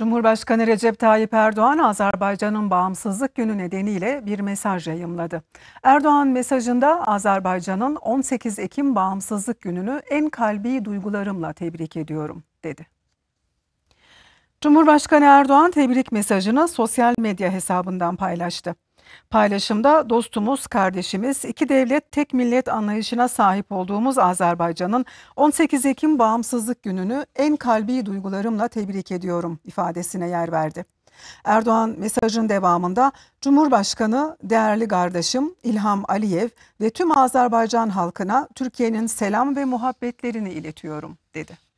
Cumhurbaşkanı Recep Tayyip Erdoğan Azerbaycan'ın bağımsızlık günü nedeniyle bir mesaj yayımladı. Erdoğan mesajında Azerbaycan'ın 18 Ekim bağımsızlık gününü en kalbi duygularımla tebrik ediyorum dedi. Cumhurbaşkanı Erdoğan tebrik mesajını sosyal medya hesabından paylaştı. Paylaşımda dostumuz, kardeşimiz, iki devlet tek millet anlayışına sahip olduğumuz Azerbaycan'ın 18 Ekim Bağımsızlık Günü'nü en kalbi duygularımla tebrik ediyorum ifadesine yer verdi. Erdoğan mesajın devamında Cumhurbaşkanı, değerli kardeşim İlham Aliyev ve tüm Azerbaycan halkına Türkiye'nin selam ve muhabbetlerini iletiyorum dedi.